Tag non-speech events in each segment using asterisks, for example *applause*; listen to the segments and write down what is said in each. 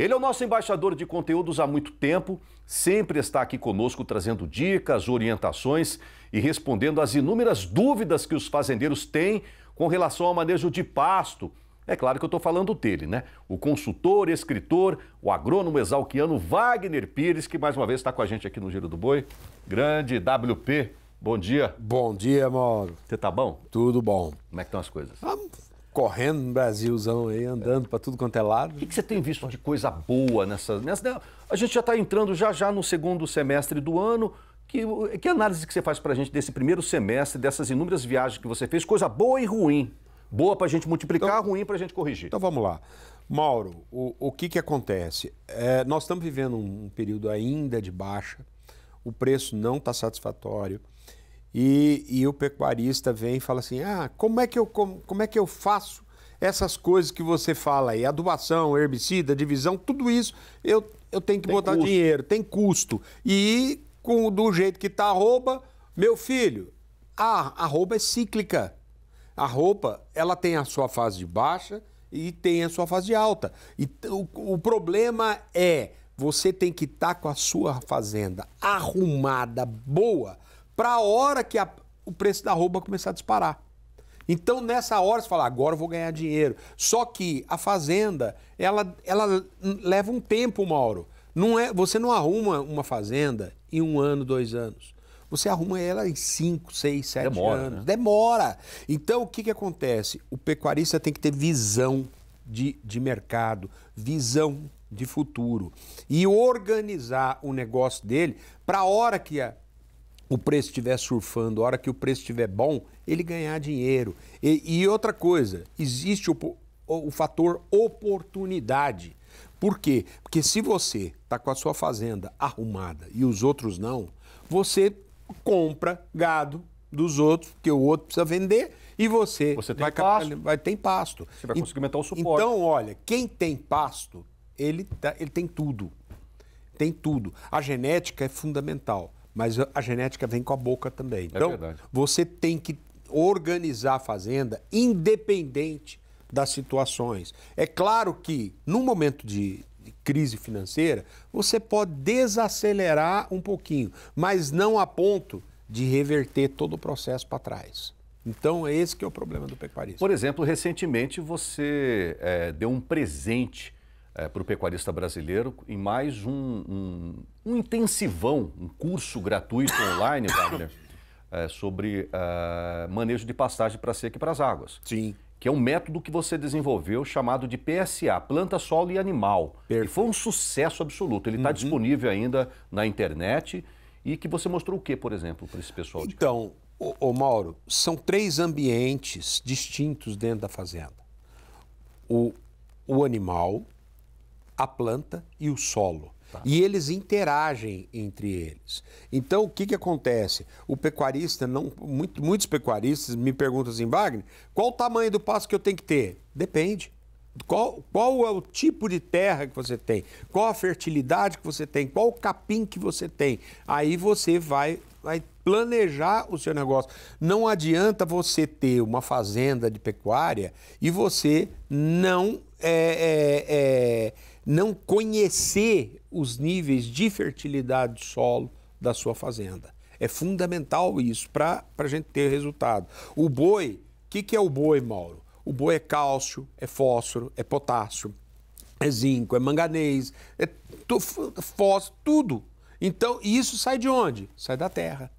Ele é o nosso embaixador de conteúdos há muito tempo, sempre está aqui conosco trazendo dicas, orientações e respondendo às inúmeras dúvidas que os fazendeiros têm com relação ao manejo de pasto. É claro que eu estou falando dele, né? O consultor, escritor, o agrônomo exalquiano Wagner Pires, que mais uma vez está com a gente aqui no Giro do Boi. Grande WP, bom dia. Bom dia, Mauro. Você tá bom? Tudo bom. Como é que estão as coisas? Vamos correndo no Brasilzão aí, andando para tudo quanto é lado. O que, que você tem visto de coisa boa nessas. Nessa, né? a gente já está entrando já já no segundo semestre do ano. Que, que análise que você faz para a gente desse primeiro semestre, dessas inúmeras viagens que você fez, coisa boa e ruim? Boa para a gente multiplicar, então, ruim para a gente corrigir. Então vamos lá. Mauro, o, o que, que acontece? É, nós estamos vivendo um, um período ainda de baixa, o preço não está satisfatório, e, e o pecuarista vem e fala assim: ah, como é que eu, como, como é que eu faço essas coisas que você fala aí, adubação, herbicida, divisão, tudo isso, eu, eu tenho que tem botar custo. dinheiro, tem custo. E com do jeito que tá roupa meu filho, a roupa é cíclica. A roupa, ela tem a sua fase de baixa e tem a sua fase de alta. E o, o problema é, você tem que estar tá com a sua fazenda arrumada, boa, para a hora que a, o preço da roupa começar a disparar. Então, nessa hora, você fala, agora eu vou ganhar dinheiro. Só que a fazenda, ela, ela leva um tempo, Mauro. Não é, você não arruma uma fazenda em um ano, dois anos. Você arruma ela em cinco seis sete né? anos. Né? Demora. Então, o que, que acontece? O pecuarista tem que ter visão de, de mercado, visão de futuro e organizar o negócio dele para a hora que a o preço estiver surfando, a hora que o preço estiver bom, ele ganhar dinheiro. E, e outra coisa, existe o, o fator oportunidade. Por quê? Porque se você está com a sua fazenda arrumada e os outros não, você compra gado dos outros, porque o outro precisa vender e você, você vai, pasto. vai pasto. Você vai conseguir aumentar o suporte. Então, olha, quem tem pasto, ele, tá, ele tem tudo. Tem tudo. A genética é fundamental. Mas a genética vem com a boca também. É então, é você tem que organizar a fazenda independente das situações. É claro que, num momento de, crise financeira, você pode desacelerar um pouquinho, mas não a ponto de reverter todo o processo para trás. Então, é esse que é o problema do pecuarista. Por exemplo, recentemente você é, deu um presente é, eh, para o pecuarista brasileiro em mais um, um, um intensivão, um curso gratuito online, *coughs* Wagner, é, sobre eh, manejo de pastagem para seca e para as águas. Sim. Que é um método que você desenvolveu chamado de PSA, planta, solo e animal. Perfeito. E foi um sucesso absoluto. Ele está uhum. disponível ainda na internet. E que você mostrou o que, por exemplo, para esse pessoal? De então, o Mauro, são três ambientes distintos dentro da fazenda. O, o animal, a planta e o solo. Tá. E eles interagem entre eles. Então, o que, que acontece? O pecuarista, não, muito, muitos pecuaristas me perguntam assim, Wagner, qual o tamanho do passo que eu tenho que ter? Depende. Qual, qual é o tipo de terra que você tem? Qual a fertilidade que você tem? Qual o capim que você tem? Aí você vai, vai planejar o seu negócio. Não adianta você ter uma fazenda de pecuária e você não é, é, é não conhecer os níveis de fertilidade do solo da sua fazenda. É fundamental isso para a gente ter resultado. O boi, o que, que é o boi, Mauro? O boi é cálcio, é fósforo, é potássio, é zinco, é manganês, é fósforo, tudo. Então, isso sai de onde? Sai da terra.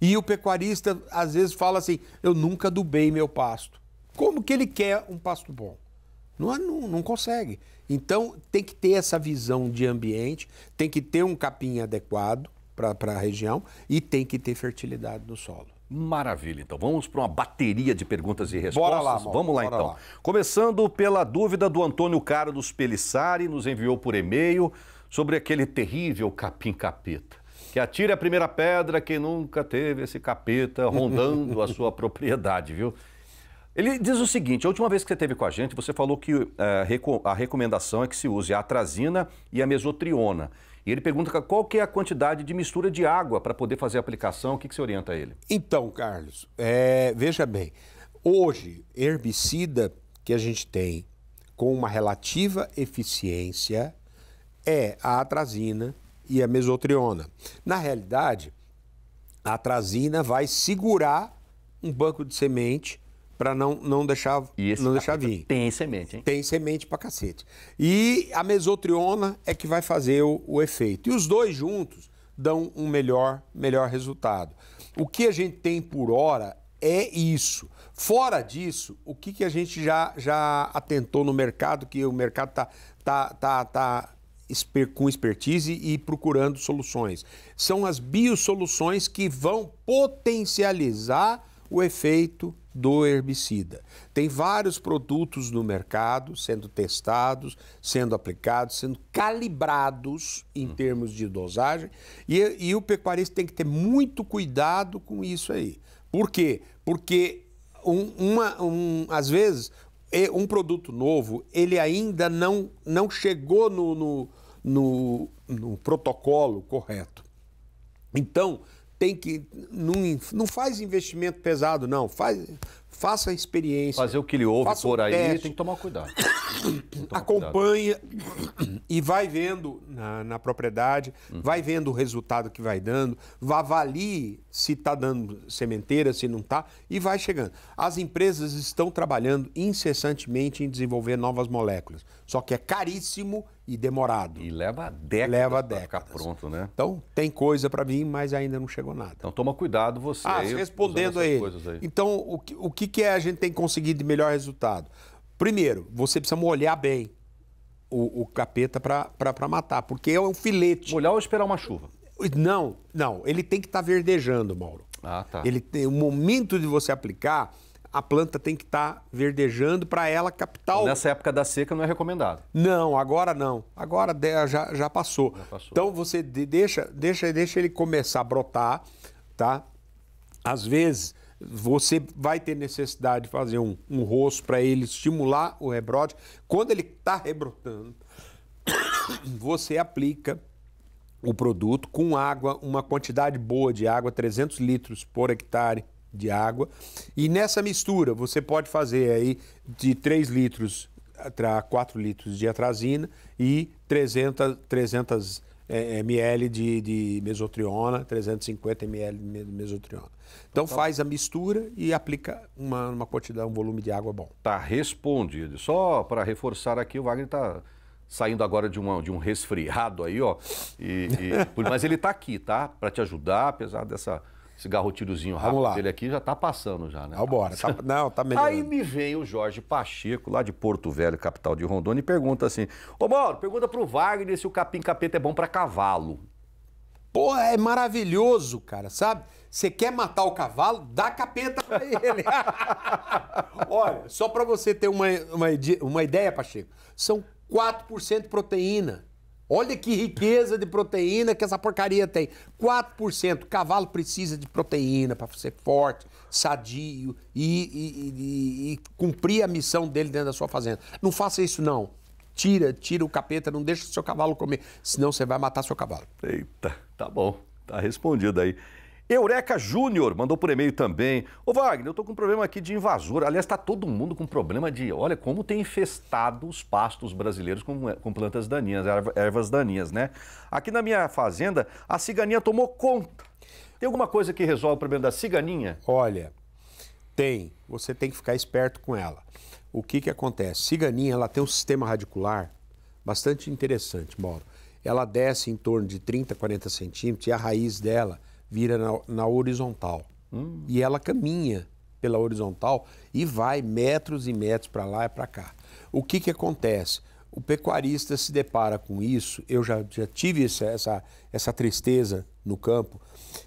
E o pecuarista às vezes fala assim: eu nunca dubei meu pasto. Como que ele quer um pasto bom? Não, é, não, não, consegue. Então, tem que ter essa visão de ambiente, tem que ter um capim adequado para a região e tem que ter fertilidade no solo. Maravilha. Então, vamos para uma bateria de perguntas e respostas. Bora lá, Vamos lá, então. Lá. Começando pela dúvida do Antônio Carlos Pelissari, nos enviou por e-mail sobre aquele terrível capim capeta. Que atire a primeira pedra que nunca teve esse capeta rondando a sua *laughs* propriedade, viu? Ele diz o seguinte: a última vez que você esteve com a gente, você falou que uh, a recomendação é que se use a atrazina e a mesotriona. E ele pergunta qual que é a quantidade de mistura de água para poder fazer a aplicação, o que, que você orienta a ele? Então, Carlos, é, veja bem, hoje, herbicida que a gente tem com uma relativa eficiência é a atrazina e a mesotriona. Na realidade, a atrazina vai segurar um banco de semente para não, não deixar, não deixar vir. Tem semente, hein? Tem semente para cacete. E a mesotriona é que vai fazer o, o efeito. E os dois juntos dão um melhor, melhor resultado. O que a gente tem por hora é isso. Fora disso, o que, que a gente já, já atentou no mercado, que o mercado está tá, tá, tá, tá com expertise e procurando soluções? São as biosoluções que vão potencializar o efeito do herbicida. Tem vários produtos no mercado sendo testados, sendo aplicados, sendo calibrados em hum. termos de dosagem, e, e o pecuarista tem que ter muito cuidado com isso aí. Por quê? Porque um, uma, um, às vezes um produto novo, ele ainda não, não chegou no, no, no, no protocolo correto. Então, tem que. Não, não faz investimento pesado, não. Faz, faça a experiência. Fazer o que ele ouve por um aí teste. tem que tomar cuidado. Que tomar Acompanha cuidado. e vai vendo na, na propriedade, vai vendo o resultado que vai dando, avalie se está dando sementeira, se não está, e vai chegando. As empresas estão trabalhando incessantemente em desenvolver novas moléculas. Só que é caríssimo e demorado. E leva décadas leva para décadas. ficar pronto, né? Então, tem coisa para mim, mas ainda não chegou nada. Então, toma cuidado você. Ah, aí, respondendo aí. aí. Então, o que, o que é a gente tem conseguido de melhor resultado? Primeiro, você precisa molhar bem o, o capeta para matar, porque é um filete. Molhar ou esperar uma chuva? Não, não. Ele tem que estar tá verdejando, Mauro. Ah, tá. Ele tem o momento de você aplicar a planta tem que estar tá verdejando para ela capital. Nessa época da seca não é recomendado. Não, agora não. Agora já, já, passou. Já passou. Então você deixa, deixa, deixa ele começar a brotar, tá? Às vezes você vai ter necessidade de fazer um, um rosto para ele estimular o rebrote. Quando ele está rebrotando, *coughs* você aplica o produto com água, uma quantidade boa de água, 300 litros por hectare de água. E nessa mistura, você pode fazer aí de 3 litros a 4 litros de atrazina e 300, 300 eh, eh, ml de, de, mesotriona, 350 ml de mesotriona. Então tá faz a mistura e aplica uma, uma quantidade, um volume de água bom. Tá respondido. Só para reforçar aqui, o Wagner está saindo agora de, uma, de um resfriado aí, ó. E, e mas ele está aqui, tá? Para te ajudar, apesar dessa esse garrotirozinho rápido lá. dele aqui já tá passando já, né? Vambora. Tá, tá não, tá melhor. Aí me vem o Jorge Pacheco, lá de Porto Velho, capital de Rondônia, e pergunta assim, ô Mauro, pergunta pro Wagner se o capim capeta é bom para cavalo. Porra, é maravilhoso, cara, sabe? Você quer matar o cavalo? Dá capeta pra ele. *laughs* Olha, só para você ter uma, uma, uma ideia, Pacheco, são 4% proteína. Olha que riqueza de proteína que essa porcaria tem. 4%. O cavalo precisa de proteína para ser forte, sadio e, e, e, e, cumprir a missão dele dentro da sua fazenda. Não faça isso, não. Tira, tira o capeta, não deixa o seu cavalo comer, senão você vai matar seu cavalo. Eita, tá bom. Tá respondido aí. Eureka Júnior mandou por e-mail também. Ô Wagner, eu tô com um problema aqui de invasor. Aliás, tá todo mundo com problema de. Olha como tem infestado os pastos brasileiros com, com plantas daninhas, ervas daninhas, né? Aqui na minha fazenda, a ciganinha tomou conta. Tem alguma coisa que resolve o problema da ciganinha? Olha, tem. Você tem que ficar esperto com ela. O que que acontece? Ciganinha, ela tem um sistema radicular bastante interessante, Mauro. Ela desce em torno de 30, 40 centímetros e a raiz dela vira na, na horizontal. Hum. E ela caminha pela horizontal e vai metros e metros para lá e para cá. O que, que acontece? O pecuarista se depara com isso, eu já, já tive essa, essa, essa tristeza no campo,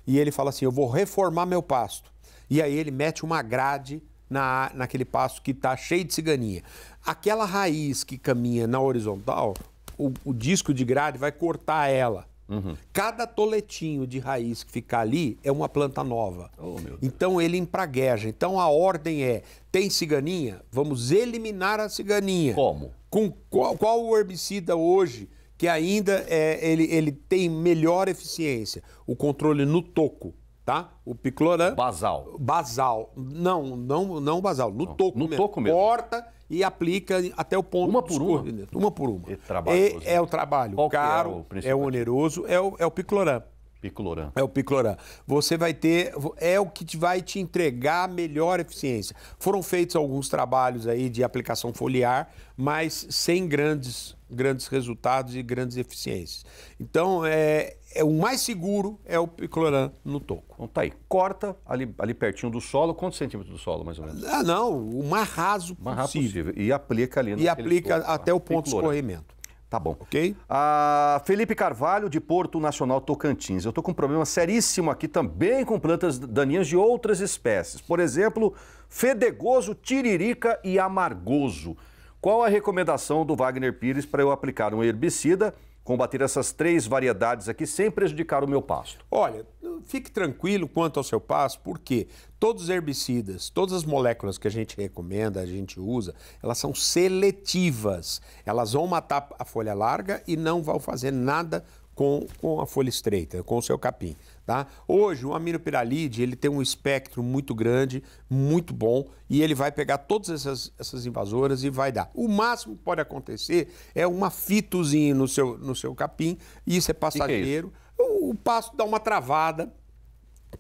e ele fala assim: eu vou reformar meu pasto. E aí ele mete uma grade na, naquele pasto que está cheio de ciganinha. Aquela raiz que caminha na horizontal, o, o disco de grade vai cortar ela. Uhum. Cada toletinho de raiz que ficar ali é uma planta nova. Oh, então ele empragueja. Então a ordem é: tem ciganinha? Vamos eliminar a ciganinha. Como? Com qual, qual o herbicida hoje que ainda é, ele, ele tem melhor eficiência? O controle no toco tá? O picloram. Basal. Basal. Não, não, não basal. No não, toco no mesmo. Toco mesmo. Corta e aplica até o ponto. Uma por uma? Uma por uma. E E é o trabalho. Qual é caro, é, o é oneroso, é o, é o picloram. Picloran. É o Picloram. Você vai ter, é o que vai te entregar melhor eficiência. Foram feitos alguns trabalhos aí de aplicação foliar, mas sem grandes, grandes resultados e grandes eficiências. Então, é, é o mais seguro é o Picloram no toco. Então tá aí, corta ali, ali pertinho do solo, quantos centímetros do solo mais ou menos? Ah, não, o mais raso possível. Mais raso possível. E aplica ali no E aplica até o ponto de escorrimento. Tá bom. Ok? Ah, Felipe Carvalho, de Porto Nacional Tocantins. Eu estou com um problema seríssimo aqui também com plantas daninhas de outras espécies. Por exemplo, fedegoso, tiririca e amargoso. Qual a recomendação do Wagner Pires para eu aplicar um herbicida combater essas três variedades aqui sem prejudicar o meu pasto? Olha, fique tranquilo quanto ao seu pasto, porque todos os herbicidas, todas as moléculas que a gente recomenda, a gente usa, elas são seletivas. Elas vão matar a folha larga e não vão fazer nada com, com a folha estreita, com o seu capim. Tá? Hoje, o aminopiralide ele tem um espectro muito grande, muito bom, e ele vai pegar todas essas, essas invasoras e vai dar. O máximo que pode acontecer é uma fitozinha no seu, no seu capim, isso é passageiro. Que que é isso? O, o pasto dá uma travada,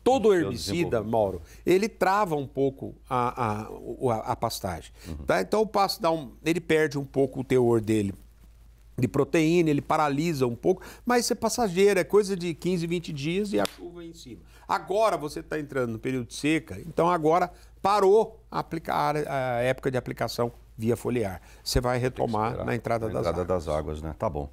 Todo herbicida, Mauro, ele trava um pouco a, a, a, a pastagem. Uhum. Tá? Então o pasto dá um, ele perde um pouco o teor dele de proteína, ele paralisa um pouco, mas isso é passageiro, é coisa de 15, 20 dias e a chuva em cima. Agora você está entrando no período de seca, então agora parou a, aplicar, a época de aplicação via foliar. Você vai retomar na entrada, na das, entrada águas. das águas. né? Tá bom.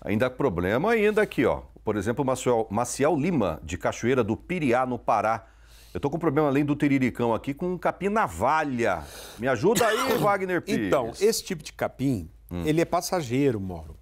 Ainda problema ainda aqui, ó. Por exemplo, Maciel, Maciel Lima, de Cachoeira do Piriá, no Pará. Eu tô com um problema além do tiriricão aqui com um capim navalha. Me ajuda aí, *coughs* Wagner Pires. Então, esse tipo de capim Hum. Ele é passageiro, Mauro.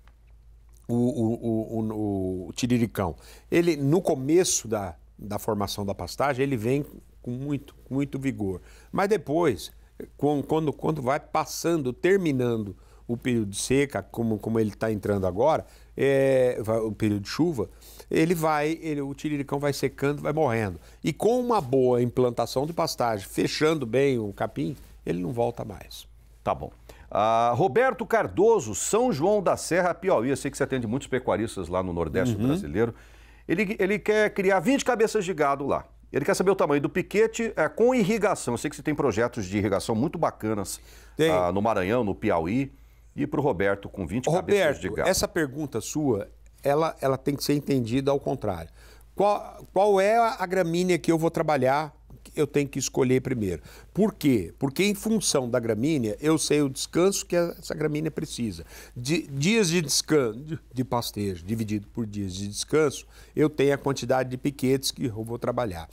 O, o, o, o, Tiriricão. Ele, no começo da, da formação da pastagem, ele vem com muito, muito vigor. Mas depois, quando, quando vai passando, terminando o período de seca, como, como ele está entrando agora, é, o período de chuva, ele vai, ele, o tiriricão vai secando, vai morrendo. E com uma boa implantação de pastagem, fechando bem o capim, ele não volta mais. Tá bom. Ah, Roberto Cardoso, São João da Serra, Piauí. Eu sei que você atende muitos pecuaristas lá no Nordeste uhum. brasileiro. Ele, ele quer criar 20 cabeças de gado lá. Ele quer saber o tamanho do piquete é, com irrigação. Eu sei que você tem projetos de irrigação muito bacanas ah, no Maranhão, no Piauí. E para o Roberto, com 20 Roberto, cabeças de gado. essa pergunta sua, ela, ela tem que ser entendida ao contrário. Qual, qual é a gramínea que eu vou trabalhar eu tenho que escolher primeiro. Por quê? Porque em função da gramínea, eu sei o descanso que essa gramínea precisa. De, dias de descanso, de pastejo, dividido por dias de descanso, eu tenho a quantidade de piquetes que eu vou trabalhar.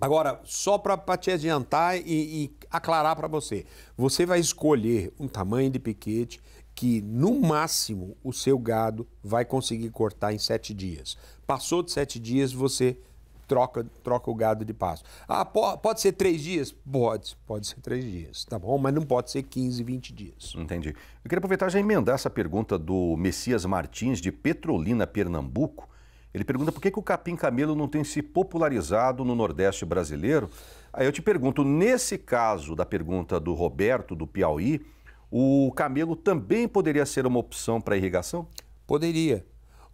Agora, só para te adiantar e, e aclarar para você, você vai escolher um tamanho de piquete que no máximo o seu gado vai conseguir cortar em sete dias. Passou de sete dias, você troca, troca o gado de pasto. Ah, pode ser três dias? Pode, pode ser três dias, tá bom? Mas não pode ser 15, 20 dias. Entendi. Eu queria aproveitar já emendar essa pergunta do Messias Martins, de Petrolina, Pernambuco. Ele pergunta por que, que o capim camelo não tem se popularizado no Nordeste brasileiro. Aí eu te pergunto, nesse caso da pergunta do Roberto, do Piauí, o camelo também poderia ser uma opção para irrigação? Poderia.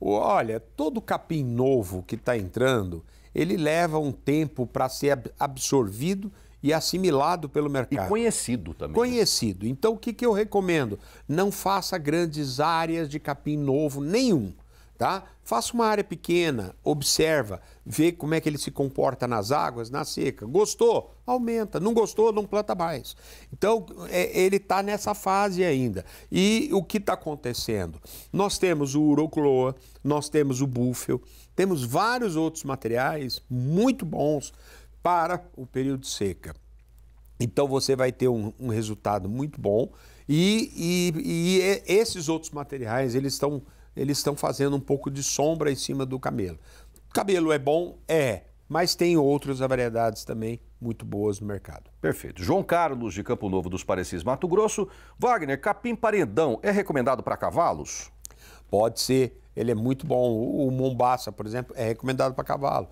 Olha, todo capim novo que está entrando, ele leva um tempo para ser absorvido e assimilado pelo mercado. E conhecido também. Né? Conhecido. Então, o que, que eu recomendo? Não faça grandes áreas de capim novo, nenhum. Tá? Faça uma área pequena, observa, vê como é que ele se comporta nas águas, na seca. Gostou? Aumenta. Não gostou? Não planta mais. Então, é, ele está nessa fase ainda. E o que está acontecendo? Nós temos o urocloa, nós temos o búfalo, temos vários outros materiais muito bons para o período de seca. Então você vai ter um, um resultado muito bom e, e, e, esses outros materiais eles estão eles estão fazendo um pouco de sombra em cima do camelo. Cabelo é bom, é, mas tem outras variedades também muito boas no mercado. Perfeito. João Carlos de Campo Novo dos Parecis, Mato Grosso. Wagner, capim parendão é recomendado para cavalos? Pode ser, ele é muito bom. O, Mombasa, por exemplo, é recomendado para cavalo.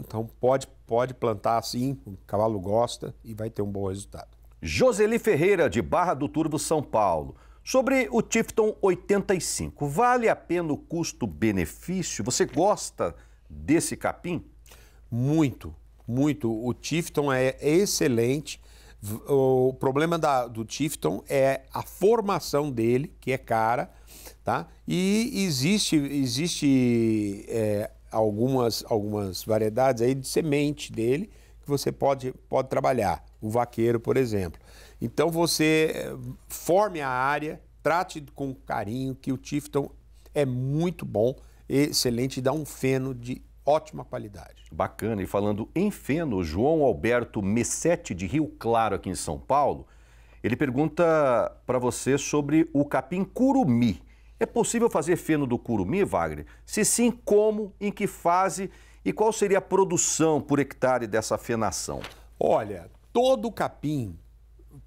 então pode, pode plantar assim, o cavalo gosta e vai ter um bom resultado. Joseli Ferreira, de Barra do Turvo, São Paulo. Sobre o Tifton 85, vale a pena o custo-benefício? Você gosta desse capim? Muito, muito. O Tifton é, é excelente o problema da, do Tifton é a formação dele, que é cara, tá? E existe, existe é, algumas, algumas variedades aí de semente dele que você pode, pode trabalhar. O vaqueiro, por exemplo. Então você é, forme a área, trate com carinho, que o Tifton é muito bom, excelente, dá um feno de ótima qualidade. Bacana. E falando em feno, João Alberto Messete, de Rio Claro, aqui em São Paulo, ele pergunta para você sobre o capim curumi. É possível fazer feno do curumi, Wagner? Se sim, como, em que fase e qual seria a produção por hectare dessa fenação? Olha, todo capim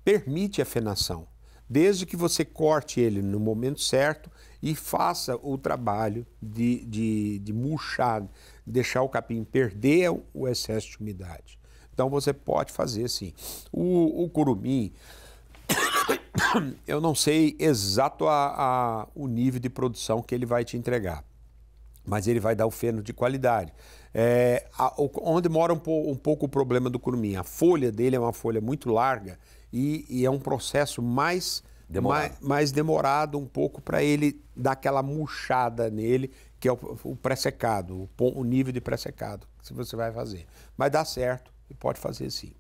permite a fenação, desde que você corte ele no momento certo, e faça o trabalho de, de, de murchar, deixar o capim perder o excesso de umidade. Então você pode fazer sim. O, o curumim, *coughs* eu não sei exato a, a, o nível de produção que ele vai te entregar, mas ele vai dar o feno de qualidade. É, a, onde mora um, um, pouco o problema do curumim, a folha dele é uma folha muito larga e, e é um processo mais demorado. Mais, mais demorado um pouco para ele dar aquela murchada nele, que é o, o pré-secado, o, o, nível de pré-secado que você vai fazer. Mas dá certo e pode fazer sim.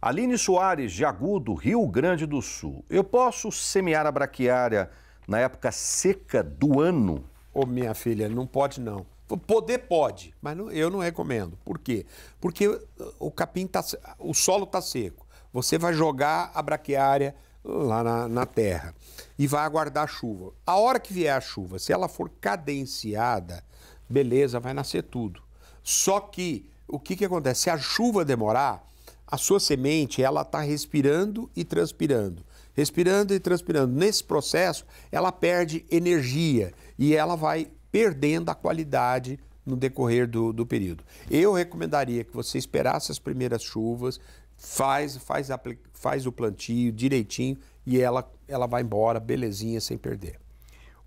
Aline Soares, de Agudo, Rio Grande do Sul. Eu posso semear a braquiária na época seca do ano? Ô, minha filha, não pode não. Poder pode, mas não, eu não recomendo. Por quê? Porque o capim tá, o solo está seco. Você vai jogar a braquiária lá na, na terra e vai aguardar a chuva. A hora que vier a chuva, se ela for cadenciada, beleza, vai nascer tudo. Só que o que, que acontece? Se a chuva demorar, a sua semente ela está respirando e transpirando, respirando e transpirando. Nesse processo, ela perde energia e ela vai perdendo a qualidade no decorrer do, do período. Eu recomendaria que você esperasse as primeiras chuvas, faz, faz faz o plantio direitinho e ela, ela vai embora, belezinha, sem perder.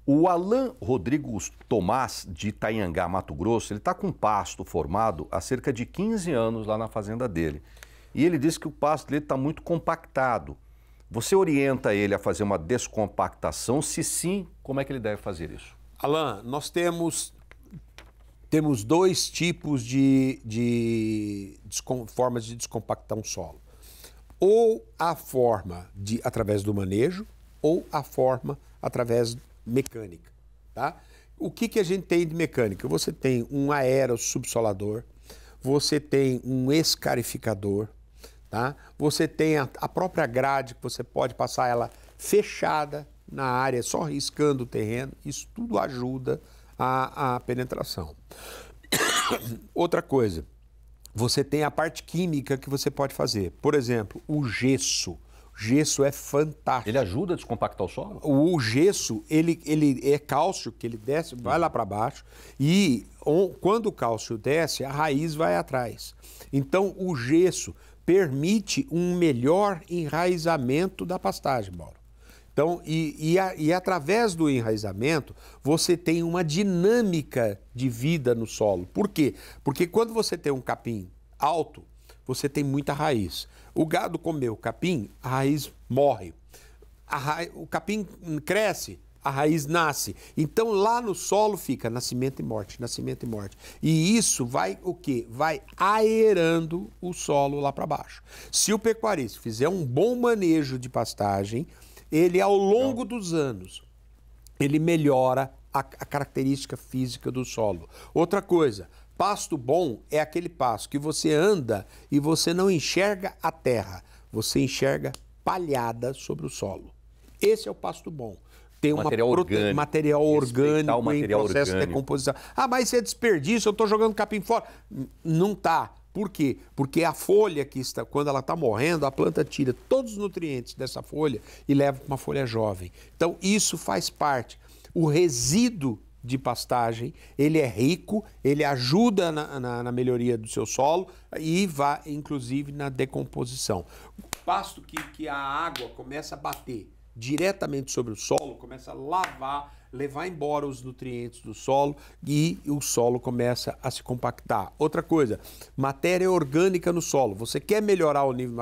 O Alain Rodrigues Tomás, de Itanhangá, Mato Grosso, ele está com pasto formado há cerca de 15 anos lá na fazenda dele. E ele disse que o pasto dele está muito compactado. Você orienta ele a fazer uma descompactação? Se sim, como é que ele deve fazer isso? Alain, nós temos, temos dois tipos de, de, de formas de descompactar um solo ou a forma de através do manejo ou a forma através mecânica, tá? O que, que a gente tem de mecânica? Você tem um aerosubsolador, você tem um escarificador, tá? Você tem a, a própria grade que você pode passar ela fechada na área, só riscando o terreno. Isso tudo ajuda a, a penetração. *coughs* Outra coisa, você tem a parte química que você pode fazer. Por exemplo, o gesso. O gesso é fantástico. Ele ajuda a descompactar o solo? O gesso, ele, ele é cálcio que ele desce, vai lá para baixo e on, quando o cálcio desce, a raiz vai atrás. Então, o gesso permite um melhor enraizamento da pastagem, Mauro. Então, e, e, a, e através do enraizamento, você tem uma dinâmica de vida no solo. Por quê? Porque quando você tem um capim alto, você tem muita raiz. O gado comeu capim, a raiz morre. A ra... O capim cresce, a raiz nasce. Então lá no solo fica nascimento e morte, nascimento e morte. E isso vai o quê? Vai aerando o solo lá para baixo. Se o pecuarista fizer um bom manejo de pastagem, ele, ao longo dos anos, ele melhora a, a característica física do solo. Outra coisa, pasto bom é aquele pasto que você anda e você não enxerga a terra, você enxerga palhada sobre o solo. Esse é o pasto bom tem material prote... orgânico, material orgânico material em processo orgânico. de decomposição. Ah, mas isso é desperdício, eu estou jogando capim fora. Não está. Por quê? Porque é a folha que está, quando ela está morrendo, a planta tira todos os nutrientes dessa folha e leva para uma folha jovem. Então isso faz parte. O resíduo de pastagem, ele é rico, ele ajuda na, na, na melhoria do seu solo e vai, inclusive, na decomposição. O pasto que, que a água começa a bater, diretamente sobre o solo, começa a lavar, levar embora os nutrientes do solo e o solo começa a se compactar. Outra coisa, matéria orgânica no solo. Você quer melhorar o nível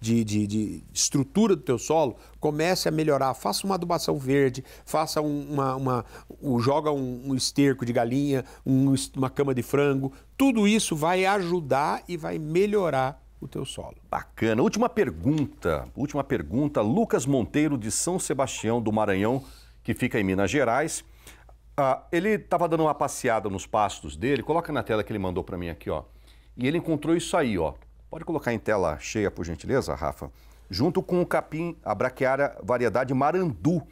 de, de, de estrutura do teu solo? Comece a melhorar. Faça uma adubação verde, faça uma, uma um, joga um, um, esterco de galinha, um, uma cama de frango. Tudo isso vai ajudar e vai melhorar o teu solo. Bacana. Última pergunta. Última pergunta. Lucas Monteiro, de São Sebastião do Maranhão, que fica em Minas Gerais. Ah, ele estava dando uma passeada nos pastos dele. Coloca na tela que ele mandou para mim aqui, ó. E ele encontrou isso aí, ó. Pode colocar em tela cheia, por gentileza, Rafa? Junto com o capim, a braquiária variedade Marandu.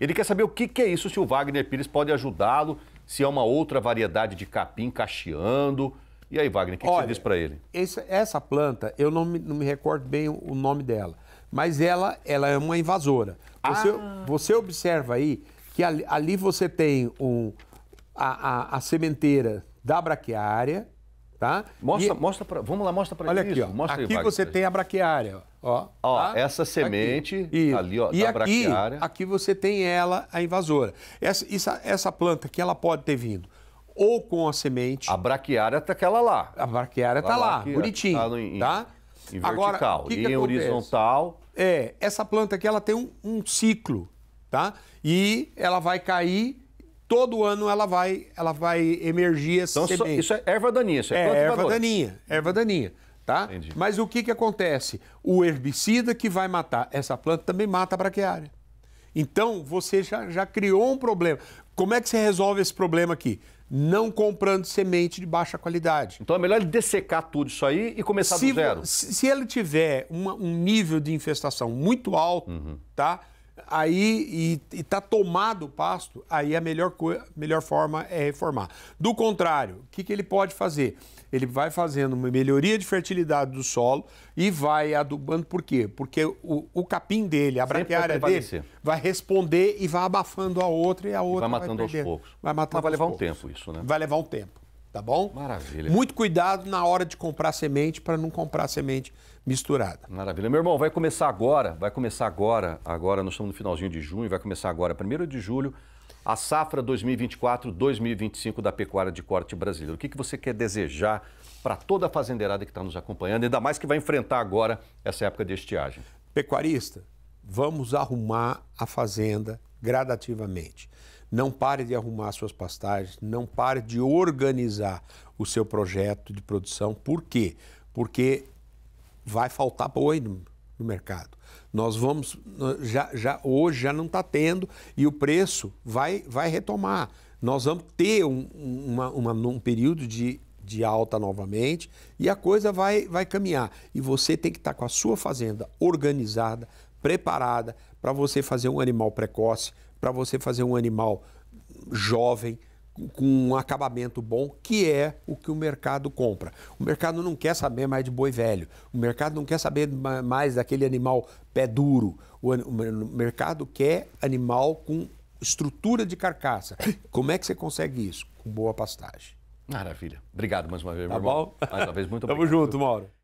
Ele quer saber o que, que é isso, se o Wagner Pires pode ajudá-lo, se é uma outra variedade de capim cacheando. E aí, Wagner, o que, que você diz para ele? Esse, essa planta, eu não me, não me recordo bem o, nome dela, mas ela, ela é uma invasora. Você, ah. você observa aí que ali, ali você tem um, a, a, a, sementeira da braquiária, tá? Mostra, e... mostra pra, vamos lá, mostra para Olha aqui, isso. ó. Mostra aqui aí, você tem a braquiária, ó. Ó, tá? essa semente aqui. ali, ó, e da aqui, braquiária. aqui você tem ela, a invasora. Essa, essa, essa planta que ela pode ter vindo ou com a semente. A braquiária está aquela lá. A braquiária está lá, lá bonitinho, tá? em, tá? Em vertical, Agora, em horizontal. É, essa planta aqui ela tem um, um, ciclo, tá? E ela vai cair todo ano ela vai ela vai emergir essa então, é semente. Isso é erva daninha, isso é, é erva valor. daninha, erva daninha, tá? Entendi. Mas o que que acontece? O herbicida que vai matar essa planta também mata a braquiária. Então, você já, já criou um problema. Como é que você resolve esse problema aqui? não comprando semente de baixa qualidade. Então é melhor ele dessecar tudo isso aí e começar se, do zero. Se ele tiver uma, um nível de infestação muito alto, uhum. tá? Aí e está tomado o pasto, aí a melhor, melhor forma é reformar. Do contrário, o que, que ele pode fazer? ele vai fazendo uma melhoria de fertilidade do solo e vai adubando. Por quê? Porque o, o capim dele, a braquiária dele, vai responder e vai abafando a outra e a outra. E vai matando vai aos poucos. Vai matando Mas vai levar um tempo isso, né? Vai levar um tempo, tá bom? Maravilha. Muito cuidado na hora de comprar semente para não comprar semente misturada. Maravilha. Meu irmão, vai começar agora, vai começar agora, agora nós estamos no finalzinho de junho, vai começar agora, primeiro de julho, a safra 2024-2025 da pecuária de corte brasileira. O que, que você quer desejar para toda a fazendeirada que está nos acompanhando, ainda mais que vai enfrentar agora essa época de estiagem? Pecuarista, vamos arrumar a fazenda gradativamente. Não pare de arrumar suas pastagens, não pare de organizar o seu projeto de produção. Por quê? Porque vai faltar boi no mercado. Nós vamos, já, já hoje já não está tendo e o preço vai, vai retomar. Nós vamos ter um, uma, uma, um período de, de alta novamente e a coisa vai, vai caminhar. E você tem que estar tá com a sua fazenda organizada, preparada para você fazer um animal precoce, para você fazer um animal jovem, com um acabamento bom, que é o que o mercado compra. O mercado não quer saber mais de boi velho, o mercado não quer saber mais daquele animal pé duro, o, mercado quer animal com estrutura de carcaça. Como é que você consegue isso? Com boa pastagem. Maravilha. Obrigado mais uma vez, tá meu bom? irmão. Mais uma vez, muito *laughs* obrigado. Tamo junto, Mauro.